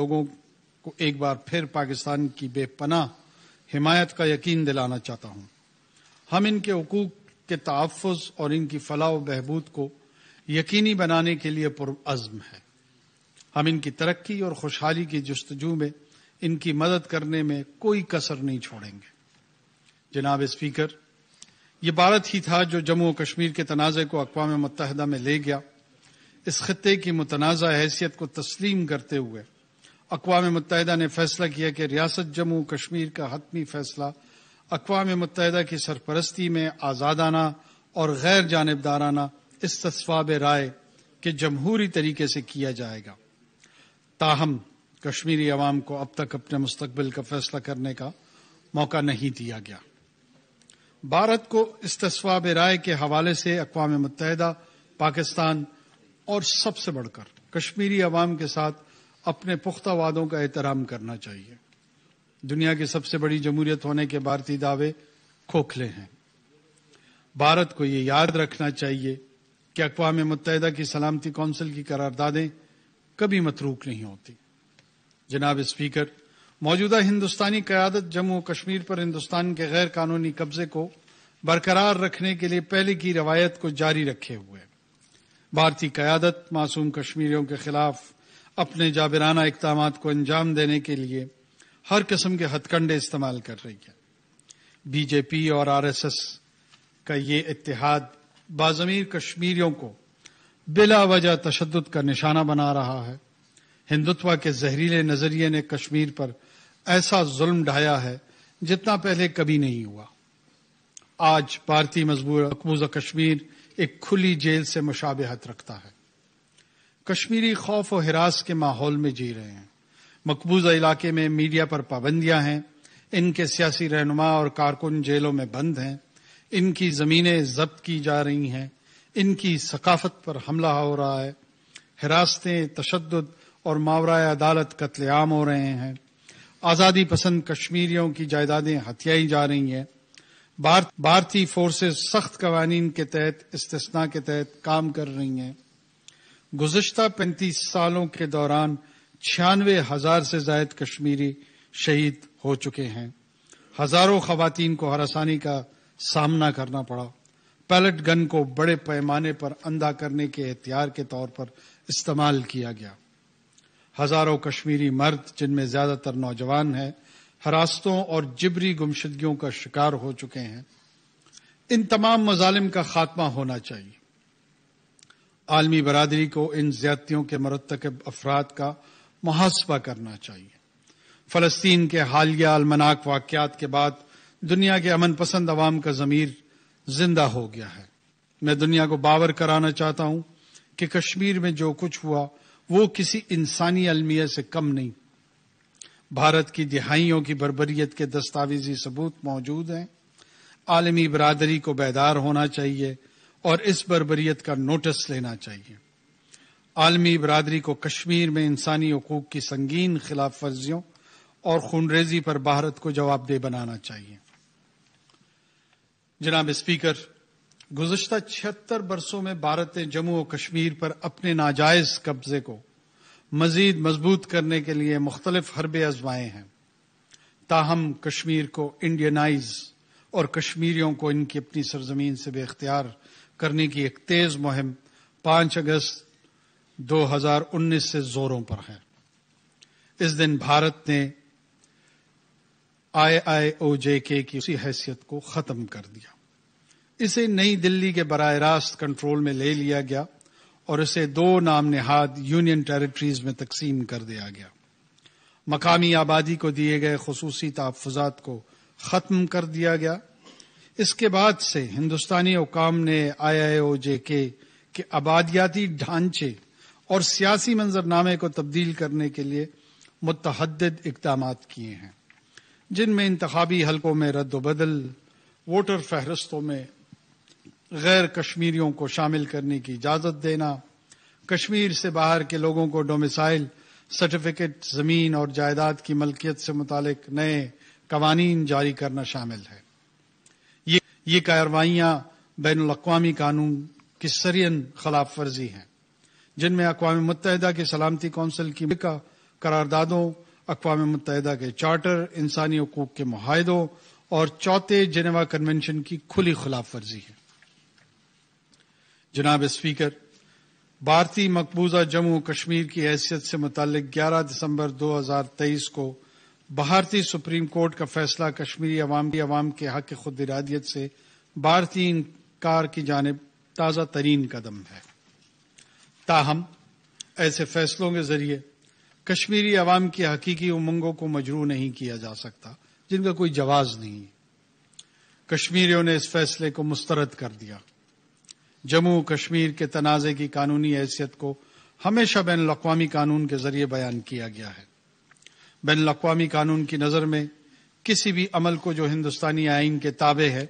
लोगों को एक बार फिर पाकिस्तान की बेपनाह हिमायत का यकीन दिलाना चाहता हूं हम इनके हकूक के तहफ़ और इनकी फलाह बहबूद को यकीनी बनाने के लिए पुरज़म है हम इनकी तरक्की और खुशहाली की जस्तजू में इनकी मदद करने में कोई कसर नहीं छोड़ेंगे जनाब स्पीकर ये भारत ही था जो जम्मू कश्मीर के तनाज़े को अकवा मतहदा में ले गया इस खत्े की मुतनाज़ हैसियत को तस्लीम करते हुए अकवा मुतहदा ने फैसला किया कि रियासत जम्मू कश्मीर का हतमी फैसला अकवा मुतहदा की सरपरस्ती में आज़ादाना और गैर जानबदाराना इस तस्वाब राय के जमहूरी तरीके से किया जाएगा ताहम कश्मीरी अवाम को अब तक अपने मुस्तबिल का फैसला करने का मौका नहीं दिया गया भारत को इस तस्वाब राय के हवाले से अकवा मुतहदा पाकिस्तान और सबसे बढ़कर कश्मीरी अवाम के साथ अपने पुख्ता वादों का एहतराम करना चाहिए दुनिया की सबसे बड़ी जमहूरियत होने के भारतीय दावे खोखले हैं भारत को यह याद रखना चाहिए कि अकवा मुतहदा की सलामती कौंसिल की करारदादें कभी मतरूक नहीं होती जनाब स्पीकर मौजूदा हिंदुस्तानी क्यादत जम्मू कश्मीर पर हिंदुस्तान के गैर कानूनी कब्जे को बरकरार रखने के लिए पहले की रवायत को जारी रखे हुए भारतीय क्यादत मासूम कश्मीरियों के खिलाफ अपने जाबिराना इकदाम को अंजाम देने के लिए हर किस्म के हथकंडे इस्तेमाल कर रही है बीजेपी और आरएसएस का ये इतिहाद बाजमीर कश्मीरियों को बिला वजह तशद का निशाना बना रहा है हिंदुत्व के जहरीले नजरिए ने कश्मीर पर ऐसा जुल्म ढाया है जितना पहले कभी नहीं हुआ आज भारतीय मजबूर मकबूजा कश्मीर एक खुली जेल से मुशाबहत रखता है कश्मीरी खौफ और हिरास के माहौल में जी रहे हैं मकबूजा इलाके में मीडिया पर पाबंदियां हैं इनके सियासी रहनुमा और कारकुन जेलों में बंद हैं इनकी ज़मीनें जब्त की जा रही हैं इनकी सकाफत पर हमला हो रहा है हिरासतें तशद और मावरा अदालत कत्लेआम हो रहे हैं आज़ादी पसंद कश्मीरियों की जायदादें हत्याई जा रही हैं भारतीय फोर्सेस सख्त कवानीन के तहत इस्तना के तहत काम कर रही हैं गुजशत पैंतीस सालों के दौरान छियानवे हजार से जायद कश्मीरी शहीद हो चुके हैं हजारों खातन को हरासानी का सामना करना पड़ा पैलेट गन को बड़े पैमाने पर अंधा करने के हथियार के तौर पर इस्तेमाल किया गया हजारों कश्मीरी मर्द जिनमें ज्यादातर नौजवान हैं हरासतों और जिबरी गुमशदगियों का शिकार हो चुके हैं इन तमाम मजालिम का खात्मा होना चाहिए आलमी बरदरी को इन ज्यादतियों के मरतकब अफराद का मुहासबा करना चाहिए फ़लस्तीन के हालिया अलमनाक वाकत के बाद दुनिया के अमन पसंद अवाम का ज़मीर जिंदा हो गया है मैं दुनिया को बावर कराना चाहता हूं कि कश्मीर में जो कुछ हुआ वो किसी इंसानी अलमिया से कम नहीं भारत की दिहाइयों की बरबरीत के दस्तावेजी सबूत मौजूद हैं आलमी बरदरी को बेदार होना चाहिए और इस बरबरीत का नोटिस लेना चाहिए आलमी बरदरी को कश्मीर में इंसानी हकूक की संगीन खिलाफ वर्जियों और खूनरेजी पर भारत को जवाबदेह बनाना चाहिए जनाब स्पीकर गुजशत छिहत्तर बरसों में भारत ने जम्मू और कश्मीर पर अपने नाजायज कब्जे को मजीद मजबूत करने के लिए मुख्तलिफ हरबे आजमाए हैं ताहम कश्मीर को इंडियनाइज और कश्मीरियों को इनकी अपनी सरजमीन से बेख्तियार करने की एक तेज मुहिम 5 अगस्त 2019 से जोरों पर है इस दिन भारत ने आईआईओजेके की उसी हैसियत को खत्म कर दिया इसे नई दिल्ली के बरह रास्त कंट्रोल में ले लिया गया और इसे दो नाम नहाद यूनियन टेरिटरीज में तकसीम कर दिया गया मकामी आबादी को दिए गए खसूसी तहफात को ख़त्म कर दिया गया इसके बाद से हिंदुस्तानी हुकाम ने आई आई ओ जे के, आबादियाती ढांचे और सियासी मंजरनामे को तब्दील करने के लिए मतहद इकदाम किए हैं जिनमें इंतबी हलकों में रद्दबदल वोटर फहरस्तों में गैर कश्मीरियों को शामिल करने की इजाज़त देना कश्मीर से बाहर के लोगों को डोमिसाइल सर्टिफिकेट जमीन और जायदाद की मलकियत से मुतक नए कवानीन जारी करना शामिल है ये कार्रवाइयाँ बैन अवी कानून की सरियन खिलाफ वर्जी हैं जिनमें अकवा मुतहदा के सलामती कौंसिल की का करारदादों अकवा मुतहदा के चार्टर इंसानी हकूक के माहदों और चौथे जिनेवा कन्वेंशन की खुली खिलाफ वर्जी है जनाब स्पीकर भारतीय मकबूजा जम्मू कश्मीर की हैसियत से मुतल ग्यारह दिसंबर दो हजार तेईस को भारतीय सुप्रीम कोर्ट का फैसला कश्मीरी अवाम की अवाम के हक खुद इरादियत से भारतीय इनकार की जानब ताज़ा तरीन कदम है ताहम ऐसे फैसलों के जरिए कश्मीरी अवाम की हकीकी उमंगों को मजरू नहीं किया जा सकता जिनका कोई जवाब नहीं कश्मीरियों ने इस फैसले को मुस्तरद कर दिया जम्मू कश्मीर के तनाज़े की कानूनी हैसियत को हमेशा बैन अवी कानून के जरिए बयान किया गया है बैन अवी कानून की नज़र में किसी भी अमल को जो हिंदुस्तानी आइन के ताबे है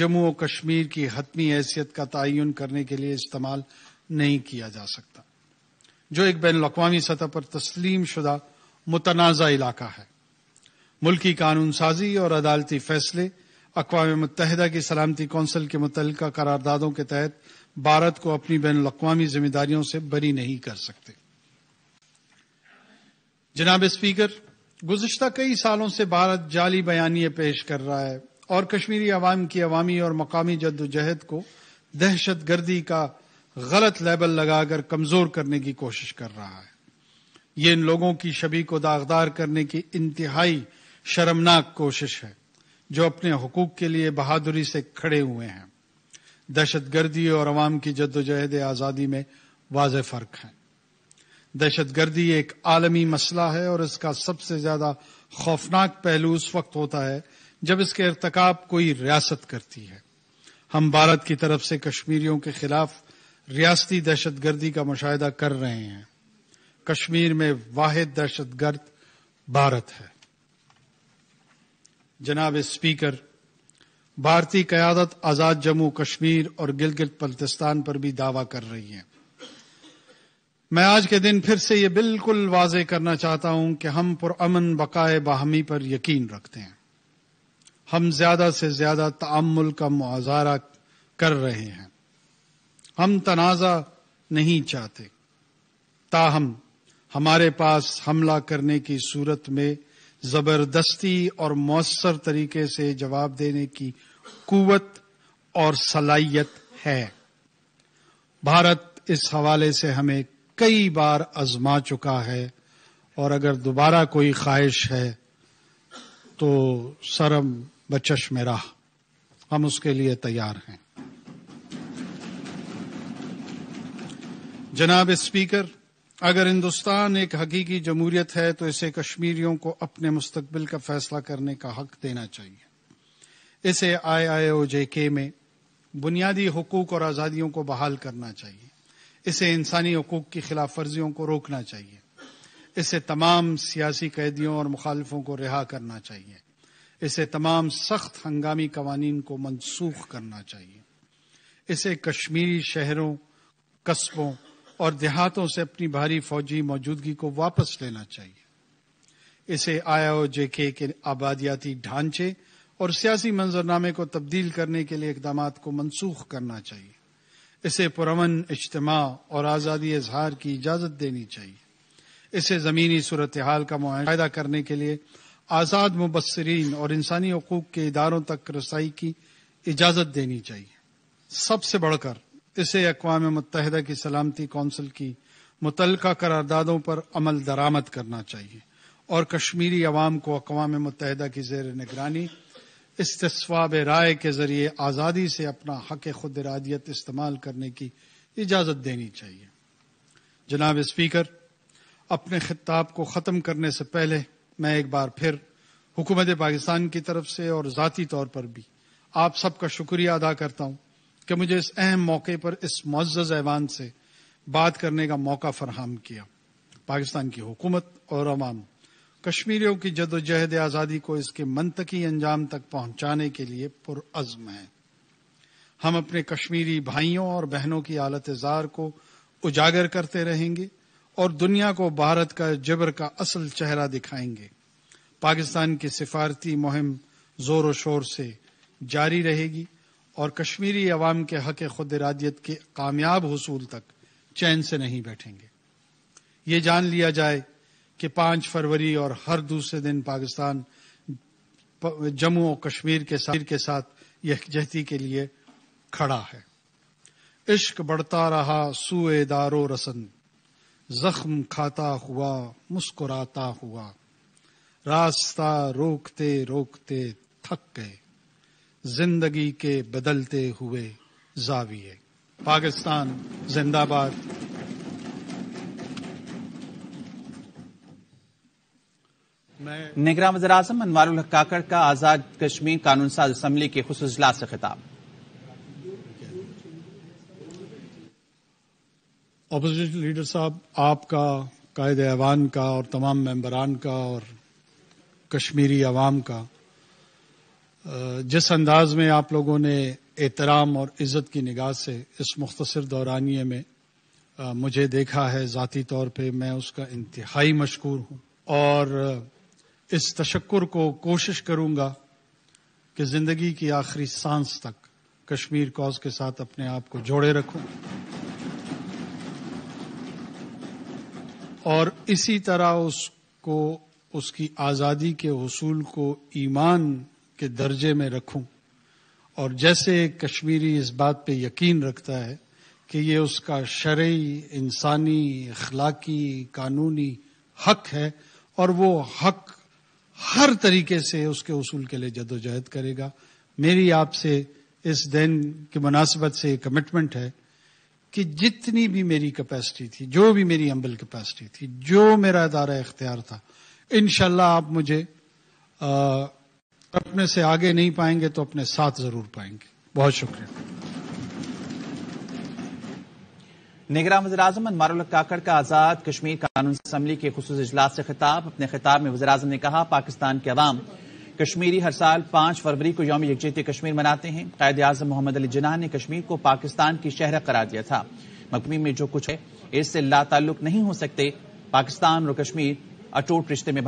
जम्मू और कश्मीर की हतमी हैसियत का तयन करने के लिए इस्तेमाल नहीं किया जा सकता जो एक बैन अवी सतह पर तस्लीम शुदा मुतनाज़ा इलाका है मुल्की कानून साजी और अदालती फैसले अकवा मुतहदा की सलामती कौंसिल के मुतल करारदादों के तहत भारत को अपनी बैन अवी जिम्मेदारियों से बरी नहीं कर सकते जनाब स्पीकर गुजशत कई सालों से भारत जाली बयानी पेश कर रहा है और कश्मीरी आवाम की अवामी और मकामी जद्दोजहद को दहशत गर्दी का गलत लेबल लगाकर कमजोर करने की कोशिश कर रहा है ये इन लोगों की छवि को दागदार करने की इंतहाई शर्मनाक कोशिश है जो अपने हकूक के लिए बहादुरी से खड़े हुए हैं दहशतगर्दी और अवाम की जद्दोजहद आज़ादी में वाज फ़र्क है दहशतगर्दी एक आलमी मसला है और इसका सबसे ज्यादा खौफनाक पहलू उस वक्त होता है जब इसके अरतक कोई रियासत करती है हम भारत की तरफ से कश्मीरियों के खिलाफ रियासती दहशतगर्दी का मुशाह कर रहे हैं कश्मीर में वाहिद दहशतगर्द भारत है जनाब स्पीकर भारतीय क्यादत आज़ाद जम्मू कश्मीर और गिलगित बल्तिस्तान पर भी दावा कर रही है मैं आज के दिन फिर से ये बिल्कुल वाजे करना चाहता हूं कि हम पुरअमन बकाए बाहमी पर यकीन रखते हैं हम ज्यादा से ज्यादा तामुल का मुआजारा कर रहे हैं हम तनाज़ा नहीं चाहते ताहम हमारे पास हमला करने की सूरत में जबरदस्ती और मौसर तरीके से जवाब देने की कुवत और सलाहियत है भारत इस हवाले से हमें कई बार आजमा चुका है और अगर दोबारा कोई ख्वाहिश है तो शर्म बचश में राह हम उसके लिए तैयार हैं जनाब स्पीकर अगर हिंदुस्तान एक हकीकी जमूरियत है तो इसे कश्मीरियों को अपने मुस्तबिल का फैसला करने का हक देना चाहिए इसे आई आई ओ जे के में बुनियादी हकूक और आज़ादियों को बहाल करना चाहिए इसे इंसानी हकूक की खिलाफ वर्जियों को रोकना चाहिए इसे तमाम सियासी कैदियों और मुखालफों को रिहा करना चाहिए इसे तमाम सख्त हंगामी कवानीन को मनसूख करना चाहिए इसे कश्मीरी शहरों कस्बों और देहातों से अपनी भारी फौजी मौजूदगी को वापस लेना चाहिए इसे जे के आबादियाती ढांचे और सियासी मंजरनामे को तब्दील करने के लिए इकदाम को मनसूख करना चाहिए इसे पुरमन इज्तम और आज़ादी इजहार की इजाज़त देनी चाहिए इसे ज़मीनी सूरत हाल का माहदा करने के लिए आज़ाद मुबसरीन और इंसानी हकूक़ के इदारों तक रसाई की इजाज़त देनी चाहिए सबसे बढ़कर इसे अकवा मुत की सलामती कौंसिल की मुतल करारदादों पर अमल दरामद करना चाहिए और कश्मीरी अवाम को अकवा मुतहदा की जेर निगरानी इस्तवाब राय के जरिए आज़ादी से अपना हक खुद इरादियत इस्तेमाल करने की इजाज़त देनी चाहिए जनाब स्पीकर अपने खिताब को ख़त्म करने से पहले मैं एक बार फिर हुकूमत पाकिस्तान की तरफ से और जी तौर पर भी आप सबका शुक्रिया अदा करता हूं कि मुझे इस अहम मौके पर इस मज्ज़ ऐवान से बात करने का मौका फरहम किया पाकिस्तान की हुकूमत और अवाम कश्मीरियों की जदोजहद आज़ादी को इसके मनतकी अंजाम तक पहुंचाने के लिए पुरअज़म है हम अपने कश्मीरी भाइयों और बहनों की आलत जार को उजागर करते रहेंगे और दुनिया को भारत का जबर का असल चेहरा दिखाएंगे पाकिस्तान की सिफारती मुहिम जोर शोर से जारी रहेगी और कश्मीरी अवाम के हक खुद इरादियत के कामयाब हसूल तक चैन से नहीं बैठेंगे ये जान लिया जाए कि पांच फरवरी और हर दूसरे दिन पाकिस्तान जम्मू और कश्मीर के साथ के साथ यकजहती के लिए खड़ा है इश्क बढ़ता रहा सूए दारो रसन जख्म खाता हुआ मुस्कुराता हुआ रास्ता रोकते रोकते थक गए जिंदगी के बदलते हुए जाविये पाकिस्तान जिंदाबाद निगरान वजर अजम अनवर काकड़ का आजाद कश्मीर कानून साज असम्बली के खसूस इजलास से खिताब अपोजिशन लीडर साहब आपका कायद ऐवान का और तमाम मेम्बरान का और कश्मीरी अवाम का जिस अंदाज में आप लोगों ने एहतराम और इज़्ज़त की निगाह से इस मुख्तर दौरानिए में मुझे देखा है जतीी तौर पर मैं उसका इंतहाई मशहूर हूँ और इस तशक्र को कोशिश करूंगा कि जिंदगी की आखिरी सांस तक कश्मीर कॉज के साथ अपने आप को जोड़े रखूं और इसी तरह उसको उसकी आज़ादी के असूल को ईमान के दर्जे में रखूं और जैसे कश्मीरी इस बात पे यकीन रखता है कि ये उसका शर्य इंसानी अखलाकी कानूनी हक है और वो हक हर तरीके से उसके उसूल के लिए जदोजहद करेगा मेरी आपसे इस दिन की मुनासिबत से कमिटमेंट है कि जितनी भी मेरी कैपेसिटी थी जो भी मेरी अम्बल कैपेसिटी थी जो मेरा अदारा इख्तियार था इन आप मुझे आ, अपने से आगे नहीं पाएंगे तो अपने साथ जरूर पाएंगे बहुत शुक्रिया निगरान वजर अजम अनमार काकड़ का आजाद कश्मीर कानून असम्बली के खसूस इजलास से खिताब अपने खिताब में वजर अजम ने कहा पाकिस्तान के अवाम कश्मीरी हर साल पांच फरवरी को यौम यकजहती कश्मीर मनाते हैं कैद आजम मोहम्मद अली जिन्ह ने कश्मीर को पाकिस्तान की शहर करार दिया था मकमी में जो कुछ है इससे लाताल्लुक नहीं हो सकते पाकिस्तान और कश्मीर अटूट रिश्ते में